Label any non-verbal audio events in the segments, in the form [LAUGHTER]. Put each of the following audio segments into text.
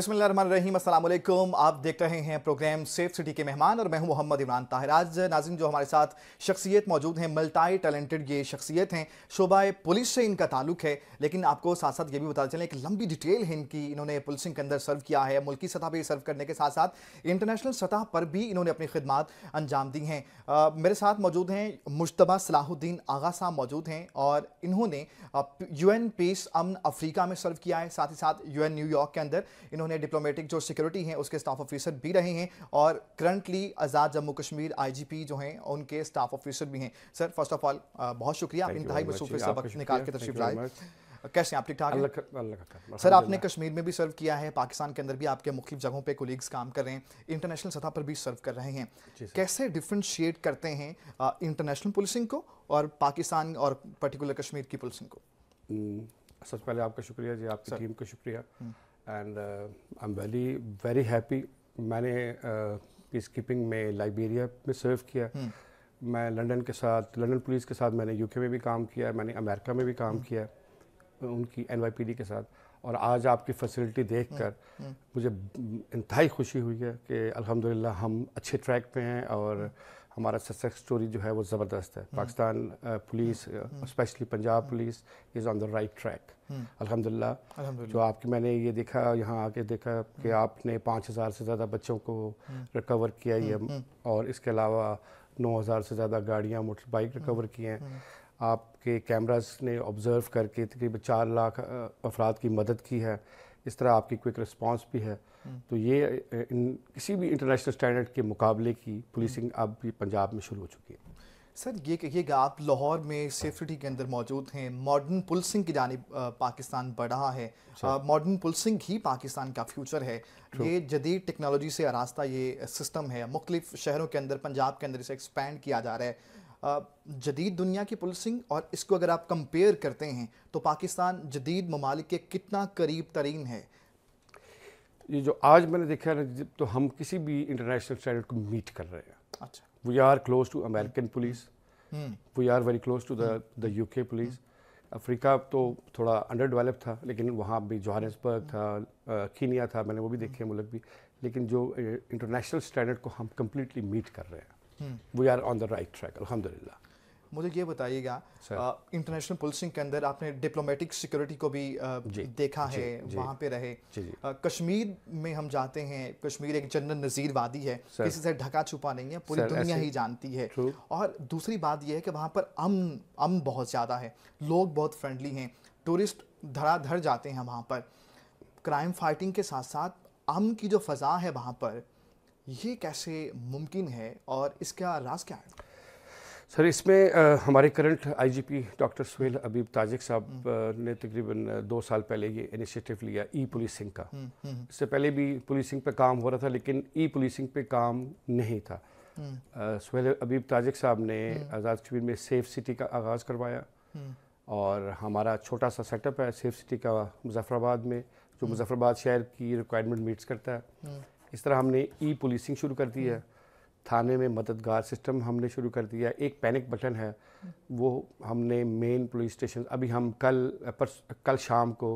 अस्सलाम वालेकुम आप देख रहे हैं प्रोग्राम सेफ सिटी के मेहमान और मैं हूं मोहम्मद इमरान ताहिर आज नाजिम जो हमारे साथ शख्सियत मौजूद हैं मल्टाई टैलेंटेड ये शख्सियत हैं शोबा पुलिस से इनका ताल्लुक है लेकिन आपको साथ साथ ये भी बताते चलें एक लंबी डिटेल है इनकी इन्होंने पुलिसिंग के अंदर सर्व किया है मुल्की सतह पर सर्व करने के साथ साथ इंटरनेशनल सतह पर भी इन्होंने अपनी खदमात अंजाम दी हैं मेरे साथ मौजूद हैं मुशतबा सलाहुद्दीन आगा साहब मौजूद हैं और इन्होंने यू एन पीस अमन अफ्रीका में सर्व किया है साथ ही साथ यू एन न्यूयॉर्क के अंदर इन्होंने इन्होंने डिप्लोमेटिक जो सिक्योरिटी हैं उसके स्टाफ ऑफिसर भी रहे हैं और करंटली आज़ाद जम्मू कश्मीर आईजीपी जो हैं उनके स्टाफ ऑफिसर भी हैं सर फर्स्ट ऑफ ऑल बहुत शुक्रिया आप इंतहाई मसरूफ से वक्त निकाल के तशरीफ लाए कैसे आप ठीक ठाक सर आपने कश्मीर में भी सर्व किया है पाकिस्तान के अंदर भी आपके मुख्य जगहों पे कोलीग्स काम कर रहे हैं इंटरनेशनल सतह पर भी सर्व कर रहे हैं कैसे डिफ्रेंशिएट करते हैं इंटरनेशनल पुलिसिंग को और पाकिस्तान और पर्टिकुलर कश्मीर की पुलिसिंग को हम्म, सबसे पहले आपका शुक्रिया जी आपकी टीम का शुक्रिया hmm. And I am very very happy मैंने पीस uh, कीपिंग में लाइबेरिया में सर्व किया hmm. मैं लंदन के साथ लंदन पुलिस के साथ मैंने यूके में भी काम किया मैंने अमेरिका में भी काम hmm. किया उनकी एन के साथ और आज आपकी फैसिलिटी देख कर मुझे इंतहाई खुशी हुई है कि अल्हम्दुलिल्लाह हम अच्छे ट्रैक पे हैं और हमारा सक्सेस स्टोरी जो है वो ज़बरदस्त है hmm. Pakistan police hmm. Especially Punjab hmm. Police is on the right track अल्हम्दुलिल्लाह जो आपके मैंने ये देखा यहाँ आके देखा कि आपने पाँच हज़ार से ज़्यादा बच्चों को रिकवर किया ये और इसके अलावा नौ हज़ार से ज़्यादा गाड़ियाँ मोटर बाइक रिकवर किए हैं आपके कैमराज ने ऑब्ज़र्व करके तकरीबन चार लाख अफराद की मदद की है इस तरह आपकी क्विक रिस्पांस भी है हम्म। तो ये इन किसी भी इंटरनेशनल स्टैंडर्ड के मुकाबले की पुलिसिंग हम्म। अब भी पंजाब में शुरू हो चुकी है सर ये कहिएगा आप लाहौर में सेफ्टी के अंदर मौजूद हैं मॉडर्न पुलिसिंग की जानब पाकिस्तान बढ़ा है मॉडर्न अच्छा। पुलिसिंग ही पाकिस्तान का फ्यूचर है ये जदीद टेक्नोलॉजी से आरास्ता ये सिस्टम है मुख्तफ शहरों के अंदर पंजाब के अंदर इसे एक्सपेंड किया जा रहा है जदीद दुनिया की पुलिसिंग और इसको अगर आप कंपेयर करते हैं तो पाकिस्तान जदीद ममालिक के कितना करीब तरीन है ये जो आज मैंने देखा है तो हम किसी भी इंटरनेशनल स्टैंडर्ड को मीट कर रहे हैं अच्छा we are close to American police we are very close to the UK police Africa तो थोड़ा अंडर डेवलप था लेकिन वहाँ भी जोहानसबर्ग था कीनिया था मैंने वो भी देखे मुल्क भी लेकिन जो इंटरनेशनल स्टैंडर्ड को हम कम्प्लीटली मीट कर रहे हैं we are on the right track अलहमदिल्ला मुझे ये बताइएगा इंटरनेशनल पुलिसिंग के अंदर आपने डिप्लोमेटिक सिक्योरिटी को भी आ, जी, देखा जी, है जी, वहाँ पे रहे जी, जी. आ, कश्मीर में हम जाते हैं कश्मीर एक जनरल नज़ीर वादी है किसी से ढका छुपा नहीं है पूरी दुनिया ही जानती है और दूसरी बात यह है कि वहाँ पर अम अमन बहुत ज़्यादा है लोग बहुत फ्रेंडली हैं टूरिस्ट धड़ाधड़ जाते हैं वहाँ पर क्राइम फाइटिंग के साथ साथ अम की जो फ़ज़ा है वहाँ पर ये कैसे मुमकिन है और इसका राज क्या है सर इसमें आ, हमारे current IGP doctor Sohail Habib Tajik साहब हम्म। ने तकरीबन दो साल पहले ये इनिशिएटिव लिया ई पुलिसिंग का हम्म, हम्म। इससे पहले भी पुलिसिंग पे काम हो रहा था लेकिन ई पुलिसिंग पे काम नहीं था सुहेल अबीब ताजिक साहब ने आज़ाद कश्मीर में सेफ सिटी का आगाज़ करवाया और हमारा छोटा सा सेटअप है सेफ सिटी का मुजफ्फराबाद में जो मुजफ्फराबाद शहर की रिक्वायरमेंट मीट्स करता है इस तरह हमने ई पुलिसिंग शुरू कर दी है थाने में मददगार सिस्टम हमने शुरू कर दिया एक पैनिक बटन है वो हमने मेन पुलिस स्टेशन अभी हम कल पर, कल शाम को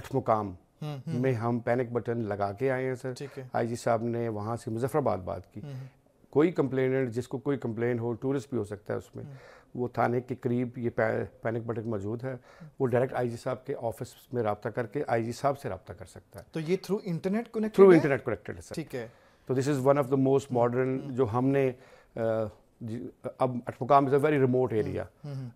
अठ मुकाम हम्म, हम्म। में हम पैनिक बटन लगा के आए हैं सर आई जी साहब ने वहाँ से मुजफ्फराबाद बात की हम्म, कोई कंप्लेनेंट जिसको कोई कंप्लेन हो टूरिस्ट भी हो सकता है उसमें वो थाने के करीब ये पैनिक बटन मौजूद है वो डायरेक्ट आईजी साहब के ऑफिस में रबता करके आईजी साहब से रबता कर सकता है तो ये through internet connect through internet connected है ठीक है तो this is one of the most modern जो हमने अब Atmacom is a very remote area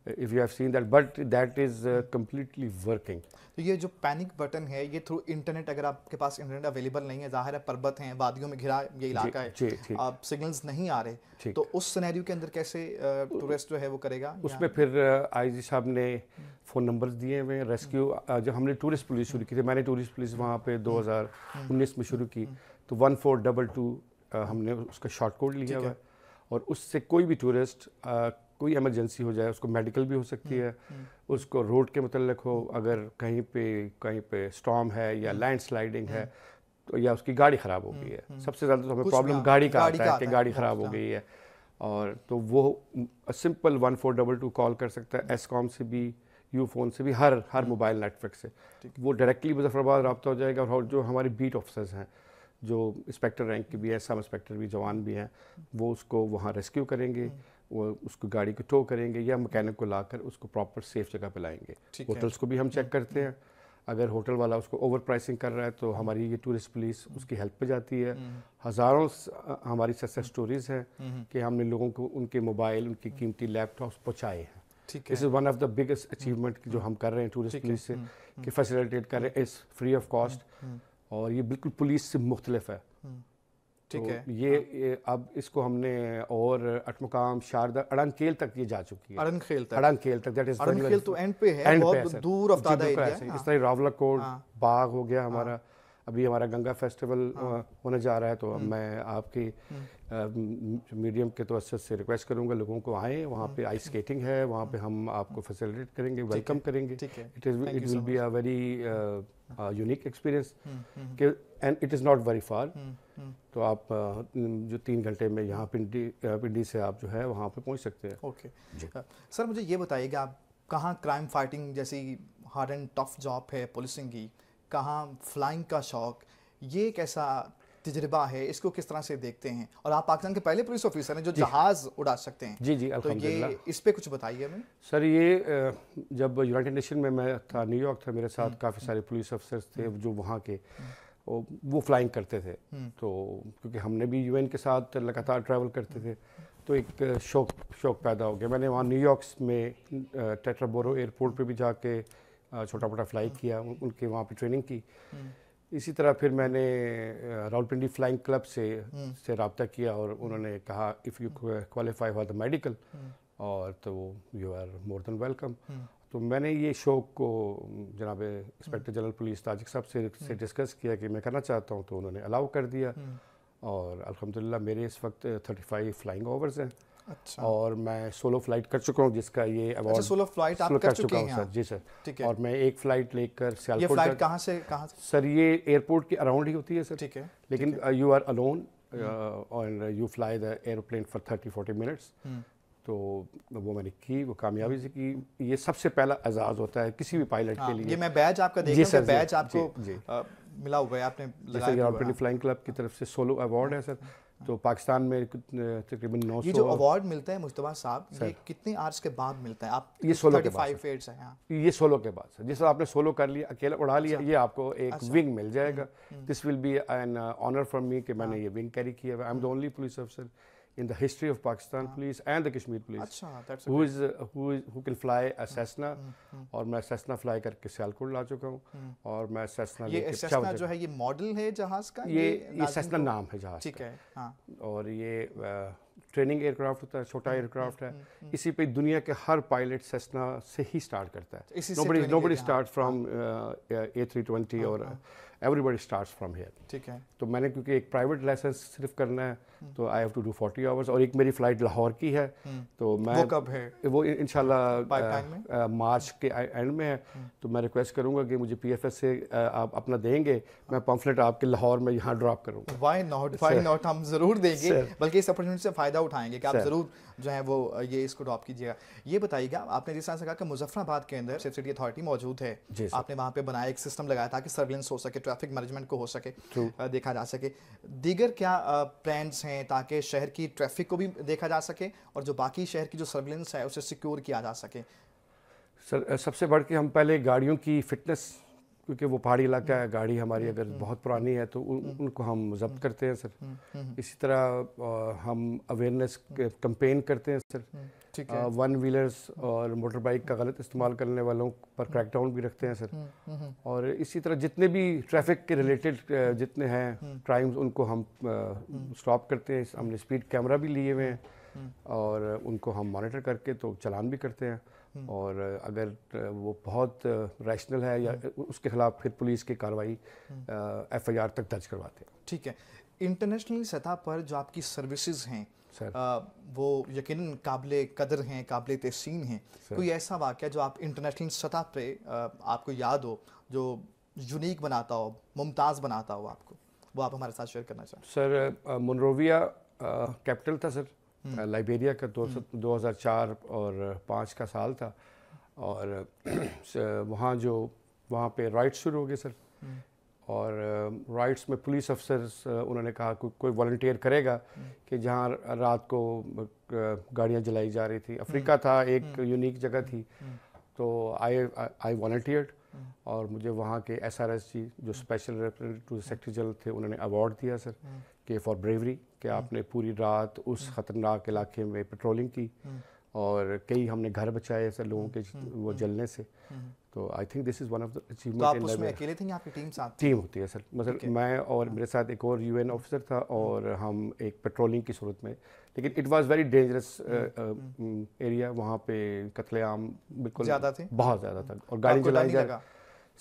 if you have seen that but that is completely working तो ये जो पैनिक बटन है ये थ्रू इंटरनेट अगर आपके पास इंटरनेट अवेलेबल नहीं है जाहिर है पर्वत हैं वादियों में घिरा ये इलाका जी, है जी, आप सिग्नल्स नहीं आ रहे तो उस सिनेरियो के अंदर कैसे टूरिस्ट uh, जो है वो करेगा उसमें फिर आईजी uh, साहब ने फ़ोन हम्म। नंबर दिए हुए रेस्क्यू हम्म। uh, जब हमने टूरिस्ट पुलिस शुरू हम्म। की थी मैंने टूरिस्ट पुलिस वहाँ पे 2019 में शुरू की तो वन फोर डबल टू हमने उसका शॉर्ट कोड लिया हुआ और उससे कोई भी टूरिस्ट कोई एमरजेंसी हो जाए उसको मेडिकल भी हो सकती हम्म, है हम्म। उसको रोड के मतलब हो अगर कहीं पे कहीं पे स्टॉम है या लैंड हम्म। स्लाइडिंग है तो या उसकी गाड़ी ख़राब हो गई है सबसे ज़्यादा तो हमें प्रॉब्लम गाड़ी का गाड़ी आता, है कि गाड़ी ख़राब हो गई है और तो वो simple one four double two call कर सकता है एस कॉम से भी यू फ़ोन से भी हर हर मोबाइल नेटवर्क से वो डायरेक्टली मुजफ्फरबाद रबता हो जाएगा और जो हमारे बीट ऑफिसर्स हैं जो इंस्पेक्टर रैंक के भी है सब इंस्पेक्टर भी जवान भी हैं वो उसको वहाँ रेस्क्यू करेंगे वो उसको गाड़ी को टो करेंगे या मकैनिक को लाकर उसको प्रॉपर सेफ जगह पे लाएंगे होटल्स को भी हम चेक करते हैं अगर होटल वाला उसको ओवर प्राइसिंग कर रहा है तो हमारी ये टूरिस्ट पुलिस उसकी हेल्प पे जाती है हम्म। हज़ारों हमारी सक्सेस स्टोरीज हैं हम्म। कि हमने लोगों को उनके मोबाइल उनकी कीमती लैपटॉप पहुँचाए हैं this is one of the biggest achievement जो हम कर रहे हैं टूरिस्ट पुलिस से हम्म। कि फैसिलिटेट कर रहे हैं इस फ्री ऑफ कॉस्ट और ये बिल्कुल पुलिस से मुख्तलफ है हम्म। ठीक तो है ये, हाँ। ये अब इसको हमने और अटमकाम शारदा अड़ंग खेल तक ये जा चुकी है अड़ंग खेल तक अड़ंग खेल तक दैट इज अड़ंग खेल तो एंड पे है एंड बहुत पे दूर अफ्तादा एरिया है इस तरह हाँ। रावलाकोट हाँ। बाग हो गया हमारा हाँ। अभी हमारा गंगा फेस्टिवल हाँ। होने जा रहा है तो हम्म। मैं आपकी हम्म। मीडियम के तो से रिक्वेस्ट करूंगा लोगों को आए वहाँ पे आइस हम्म। स्केटिंग है वहाँ पे हम आपको फैसिलिटेट करेंगे वेलकम करेंगे it is it will be a very unique experience and it is not very far तो आप जो तीन घंटे में यहाँ पिंडी पिंडी से आप जो है वहाँ पे पहुँच सकते हैं ओके सर मुझे ये बताइएगा आप कहाँ क्राइम फाइटिंग जैसी हार्ड एंड टफ जॉब है पुलिसिंग की कहाँ फ्लाइंग का शौक ये कैसा तजर्बा है इसको किस तरह से देखते हैं और आप पाकिस्तान के पहले पुलिस ऑफिसर हैं जो जहाज उड़ा सकते हैं जी जी तो ये इस पर कुछ बताइए हमें सर ये जब यूनाइटेड नेशन में मैं था न्यूयॉर्क था मेरे साथ हम्म। काफ़ी सारे पुलिस अफसर थे हम्म। जो वहाँ के हम्म। वो फ्लाइंग करते थे तो क्योंकि हमने भी यूएन के साथ लगातार ट्रैवल करते थे तो एक शौक शौक पैदा हो गया मैंने वहाँ न्यूयॉर्क में टेट्राबोरो एयरपोर्ट पे भी जाके छोटा मोटा फ्लाई हाँ। किया उनके वहाँ पे ट्रेनिंग की हम्म। इसी तरह फिर मैंने रावलपिंडी फ्लाइंग क्लब से हम्म। से रबता किया और उन्होंने कहा if you qualify for the medical और तो you are more than welcome तो मैंने ये शौक को जनाब inspector hmm. General police Tajik साहब से से डिस्कस किया कि मैं करना चाहता हूँ तो उन्होंने अलाउ कर दिया और अलहमदिल्ला मेरे इस वक्त थर्टी फाइव फ्लाइंग ओवर्स हैं अच्छा। और मैं सोलो फ्लाइट कर चुका हूँ जिसका ये अवार्ड अच्छा, सोलो फ्लाइट आप कर, कर चुका हूँ सर जी सर ठीक है और मैं एक फ्लाइट लेकर ये फ्लाइट कहाँ से कहाँ सर ये एयरपोर्ट के अराउंड ही होती है सर ठीक है लेकिन you are alone and you fly the airplane for thirty forty minutes तो वो मैंने की वो कामयाबी से की ये सबसे पहला एजाज होता है किसी भी पायलट हाँ, के लिए ये मैं बैच आपका देख रहा बैच आपको uh, मिला हुआ है आपने फ्लाइंग क्लब की तरफ से सोलो अवार्ड है सर तो पाकिस्तान में तकरीबन नौ ये जो अवार्ड मिलते हैं मुशतबा साहब ये कितने आर्स के बाद मिलते हैं आप ये सोलो के बाद हाँ। ये सोलो के बाद जिस आपने सोलो कर लिया अकेला उड़ा लिया अच्छा। ये आपको एक विंग अच्छा। मिल जाएगा this will be an honour for me कि मैंने हाँ। ये विंग कैरी किया I am the only police अफसर in the history of Pakistan police and the Kashmir police. Achha, that's who is uh, who is who can fly a hmm, Cessna hmm, hmm. और मैं Cessna fly करके सियालकोट ला चुका हूँ और मैं Cessna ये Cessna जो है ये मॉडल है जहाज का ये ये Cessna नाम है जहाज ठीक है हाँ. और ये ट्रेनिंग एयरक्राफ्ट होता है छोटा एयरक्राफ्ट है इसी पे दुनिया के हर पायलट सेस्ना से ही स्टार्ट करता है nobody nobody start from A three twenty और हाँ। एवरीबडी स्टार्ट फ्रॉम हेयर ठीक है तो मैंने क्योंकि एक प्राइवेट लाइसेंस सिर्फ करना है हम्म। तो I have to do forty hours और एक मेरी फ्लाइट लाहौर की है हम्म। तो मैं वो कब है वो इनशाला मार्च के एंड में है हम्म। तो मैं रिक्वेस्ट करूँगा कि मुझे पी एफ एस से आप अपना देंगे मैं पम्फलेट आपके लाहौर में यहाँ ड्रॉप करूँगा वाई नॉट वाई नॉट हम ज़रूर देंगे बल्कि इस अपॉर्चुनिटी से फ़ायदा उठाएंगे कि आप ज़रूर जो है वो ये इसको ड्रॉप कीजिएगा ये बताइएगा आपने जिस तरह से कहा कि मुजफ्फराबाद के अंदर सेफ सिटी अथॉरिटी मौजूद है आपने वहाँ पे बनाया एक सिस्टम लगाया ताकि सर्विलेंस हो सके ट्रैफिक मैनेजमेंट को हो सके देखा जा सके दीगर क्या प्लान्स हैं ताकि शहर की ट्रैफिक को भी देखा जा सके और जो बाकी शहर की जो सर्विलेंस है उसे सिक्योर किया जा सके सर सबसे बढ़ के हम पहले गाड़ियों की फिटनेस क्योंकि वो पहाड़ी इलाका है हम्म। गाड़ी हमारी हम्म, अगर हम्म, बहुत पुरानी है तो उन, उनको हम जब्त करते हैं सर इसी तरह हम अवेयरनेस कंपेन करते हैं सर वन व्हीलर्स और मोटर बाइक का गलत इस्तेमाल करने वालों पर क्रैकडाउन भी रखते हैं सर और इसी तरह जितने भी ट्रैफिक के रिलेटेड जितने हैं क्राइम्स उनको हम स्टॉप करते हैं हमने स्पीड कैमरा भी लिए हुए हैं और उनको हम मॉनिटर करके तो चलान भी करते हैं हम्म। और अगर वो बहुत रैशनल है या हम्म। उसके खिलाफ फिर पुलिस की कार्रवाई एफ आई आर तक दर्ज करवाते हैं ठीक है इंटरनेशनल सतह पर जो आपकी सर्विसेज हैं आ, वो यकीन काबिल कदर हैं काबिल तहसीन हैं कोई ऐसा वाक़ जो आप इंटरनेशनल सतह पे आपको याद हो जो यूनिक बनाता हो मुमताज़ बनाता हो आपको वो आप हमारे साथ शेयर करना चाहें सर मनरोविया कैपिटल था सर हम्म। लाइबेरिया का दो सौ हम्म। दो हज़ार और पाँच का साल था और [CLEARS THROAT] वहाँ जो वहाँ पे राइट्स शुरू हो गए सर हम्म। और राइट्स में पुलिस अफसर्स उन्होंने कहा को, कोई वॉल्टियर करेगा कि जहाँ रात को गाड़ियाँ जलाई जा रही थी अफ्रीका था एक यूनिक जगह थी तो आई आई वॉल्टियर्ड और मुझे वहाँ के एस आर एस जी जो स्पेशल सेक्रेटरी जनरल थे उन्होंने अवार्ड दिया सर के फॉर ब्रेवरी कि हम्म। आपने पूरी रात उस हम्म। ख़तरनाक इलाके में पेट्रोलिंग की हम्म। और कई हमने घर बचाए ऐसे लोगों के वो जलने से तो I think this is one of the achievement तो आप उसमें अकेले थे आपकी टीम साथ टीम होती है सर मतलब मैं और हाँ। मेरे साथ एक और यूएन ऑफिसर था और हम एक पेट्रोलिंग की सूरत में लेकिन it was very dangerous area वहाँ पे कत्लेआम बिल्कुल ज़्यादा थे बहुत ज़्यादा था और गाड़ी चलाई जा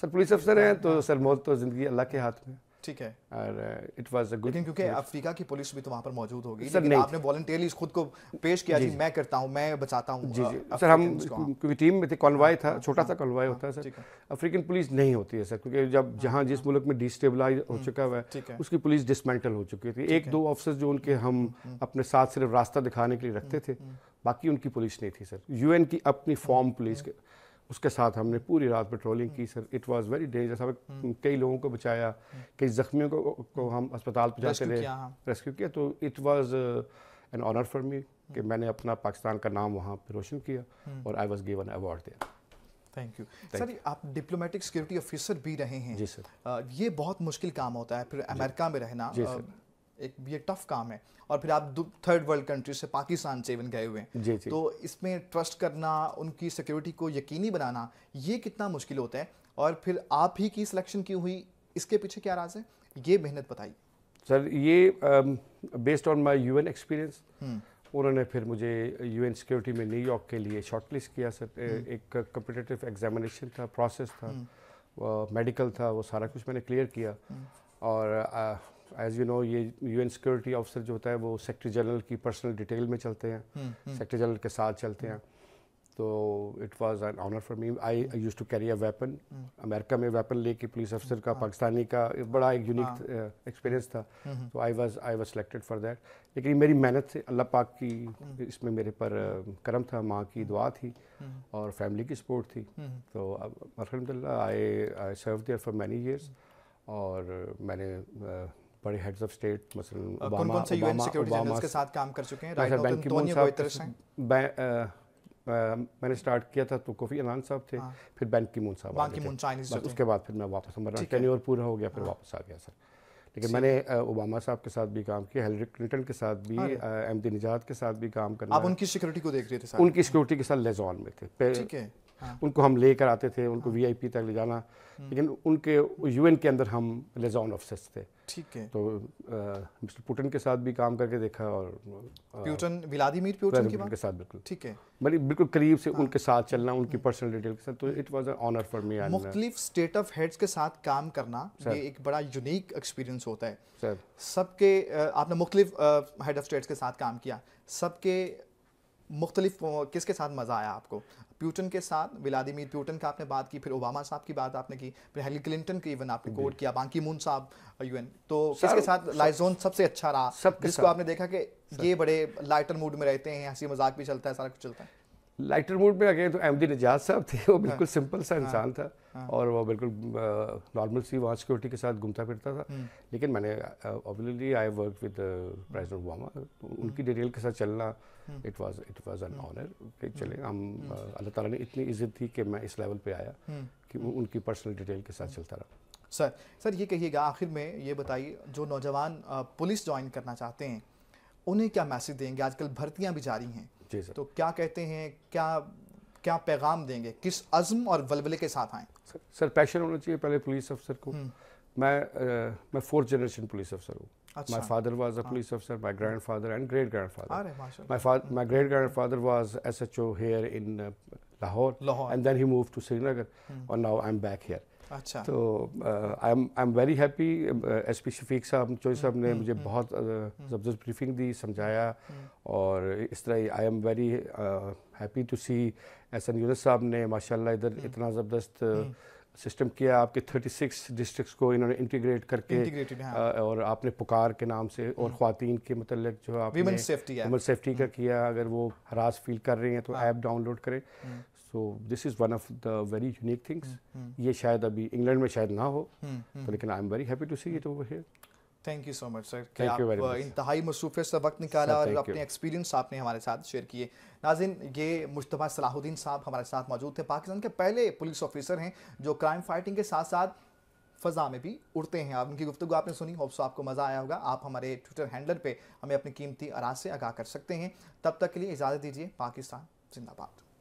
सर पुलिस अफसर हाँ, हैं तो हाँ। सर मौत तो ज़िंदगी अल्लाह के हाथ में ठीक है और इट वाज अ गुड क्योंकि अफ्रीका की पुलिस भी तो वहां पर मौजूद होगी सर नहीं आपने वॉलंटियरली खुद को पेश किया जी, जी मैं करता हूं मैं बचाता हूं जी uh, जी सर हम क्योंकि टीम में थे कॉन्वाय हाँ, था हाँ, छोटा सा कॉन्वाय हाँ, होता है सर अफ्रीकन पुलिस नहीं होती है सर क्योंकि जब जहां जिस मुल्क में डिस्टेबलाइज हो हम्म, चुका हुआ है उसकी पुलिस डिसमेंटल हो चुकी थी एक दो ऑफिसर जो उनके हम्म, हम हम्म, अपने साथ सिर्फ रास्ता दिखाने के लिए रखते थे बाकी उनकी पुलिस नहीं थी सर यूएन की अपनी फॉर्म पुलिस के उसके साथ हमने पूरी रात पेट्रोलिंग की sir it was very dangerous हमें हम्म। कई लोगों को बचाया हम्म। कई जख्मियों को, को हम अस्पताल पहुँचाते रहे रेस्क्यू हाँ। किया तो it was an honour for me कि हम्म। मैंने अपना पाकिस्तान का नाम वहाँ पर रोशन किया और आई वॉज गिवन अवार्ड दिया थैंक यू सर आप डिप्लोमेटिक सिक्योरिटी ऑफिसर भी रहे हैं जी सर uh, ये बहुत मुश्किल काम होता है फिर अमेरिका में रहना जी सर uh, एक ये टफ काम है और फिर आप थर्ड वर्ल्ड कंट्री से पाकिस्तान से इवन गए हुए हैं तो इसमें ट्रस्ट करना उनकी सिक्योरिटी को यकीनी बनाना ये कितना मुश्किल होता है और फिर आप ही की सिलेक्शन क्यों हुई इसके पीछे क्या राज है ये मेहनत बताइए सर ये based on my you experience उन्होंने फिर मुझे यूएन सिक्योरिटी में न्यूयॉर्क के लिए शॉर्टलिस्ट किया सर हम्म। एक कम्पिटेटिव एग्जामिनेशन था प्रोसेस था मेडिकल हम्म। था वो सारा कुछ मैंने क्लियर किया हम्म। और एज यू नो ये यूएन सिक्योरिटी ऑफिसर जो होता है वो सेक्रेटरी जनरल की पर्सनल डिटेल में चलते हैं सेक्रेटरी हम्म, जनरल हम्म। के साथ चलते हैं तो it was an honour for me I used to carry a weapon America में वेपन लेके पुलिस अफसर का हाँ। पाकिस्तानी का बड़ा एक यूनिक एक्सपीरियंस हाँ। था तो I was I was selected for that लेकिन मेरी मेहनत से अल्लाह पाक की हम्म। इसमें मेरे पर करम था माँ की दुआ थी और फैमिली की सपोर्ट थी तो अलहमदिल्ला I I serve there for many years और मैंने बड़े हेड्स ऑफ स्टेट मसलन कौन कौन से के साथ काम कर चुके हैं राइट एंटोनियो गुतेरस हैं मैंने स्टार्ट किया था तो कोफी अनान साहब थे हाँ। फिर बैंक की मून साहब की मून चाइनीज उसके बाद फिर मैं वापस हमारा टेन्योर पूरा हो गया फिर हाँ। वापस आ गया सर लेकिन मैंने ओबामा साहब के साथ भी काम किया हेलरी क्लिंटन के साथ भी अहमदी निजात के साथ भी काम करना आप उनकी सिक्योरिटी को देख रहे थे उनकी सिक्योरिटी के साथ लेजॉन में थे ठीक है हाँ। उनको हम लेकर आते थे उनको वीआईपी हाँ। तक ले जाना हम्म। लेकिन उनके यूएन के अंदर हम लेजॉन ऑफिसर्स थे ठीक है तो मिस्टर पुटिन के साथ भी काम करके देखा और प्यूटन व्लादिमीर प्यूटन के, के साथ बिल्कुल ठीक है मतलब बिल्कुल करीब से उनके हाँ। साथ चलना उनकी पर्सनल हम्म। डिटेल के साथ तो it was an honour for me मुख्तलिफ स्टेट ऑफ हेड्स के साथ काम करना ये एक बड़ा यूनिक एक्सपीरियंस होता है सबके आपने मुख्तलिफ हेड ऑफ स्टेट्स के साथ काम किया सबके मुख्तलिफ किसके साथ मज़ा आया आपको प्यूटन के साथ व्लादिमिर प्यूटन का आपने बात की फिर ओबामा साहब की बात आपने की फिर हेली क्लिंटन की इवन आपने कोर्ट किया बाकी मून साहब यूएन तो किसके साथ लाइजोन सबसे अच्छा रहा सब जिसको आपने देखा कि ये बड़े लाइटर मूड में रहते हैं हंसी मजाक भी चलता है सारा कुछ चलता है लाइटर मूड में गए तो अहमदी नजाज साहब थे वो हाँ। बिल्कुल सिंपल सा हाँ। इंसान था हाँ। और वो बिल्कुल नॉर्मल सी वहाँ सिक्योरिटी के साथ घूमता फिरता था हम्म। लेकिन मैंने obviously I work with president Obama उनकी डिटेल हम्म। के साथ चलना it was it was an honour चले हम हम्म। अल्लाह ताला ने इतनी इज्जत थी कि मैं इस लेवल पे आया कि उनकी पर्सनल डिटेल के साथ चलता रहा सर सर ये कहिएगा आखिर में ये बताइए जो नौजवान पुलिस ज्वाइन करना चाहते हैं उन्हें क्या मैसेज देंगे आजकल भर्तियां भी जारी हैं जी सर तो क्या कहते हैं क्या क्या पैगाम देंगे किस अज़म और वलवले के साथ आएँ सर सर पैशन होना चाहिए पहले पुलिस अफसर को हम्म। मैं आ, मैं फोर्थ जनरेशन पुलिस अफसर हूँ my father was a police अफसर my grandfather and great grandfather my father my great grandfather was S H O here in Lahore and then he move to Srinagar और now I am back here अच्छा तो I am I am very happy S P Shafiq sahab चोई हम्म, साहब ने हम्म, मुझे बहुत जबरदस्त briefing दी समझाया और इस तरह I am very happy to see Ehsan Younus sahab ने माशाल्लाह इधर इतना ज़बरदस्त सिस्टम किया आपके 36 डिस्ट्रिक्ट्स को इन्होंने इंटीग्रेट करके हाँ। और आपने पुकार के नाम से और खातन के मतलब जो आप सेफ्टी सेफ्टी का किया अगर वो हरास फील कर रही हैं तो ऐप डाउनलोड करें so this is one of the very unique things ये शायद अभी इंग्लैंड में शायद ना हो तो लेकिन I am very happy to see it over here thank you so much sir कि आप uh, इंतहाई मसरूफ से वक्त निकाला और अपने एक्सपीरियंस आपने हमारे साथ शेयर किए नाजिन ये मुशतबा सलाहुद्दीन साहब हमारे साथ मौजूद थे पाकिस्तान के पहले पुलिस ऑफिसर हैं जो क्राइम फाइटिंग के साथ साथ फ़ज़ा में भी उड़ते हैं आप उनकी गुफ्तु आपने सुनी होप्स आपको मज़ा आया होगा आप हमारे ट्विटर हैंडल पर हमें अपनी कीमती अराज से आगाह कर सकते हैं तब तक के लिए इजाज़त दीजिए पाकिस्तान जिंदाबाद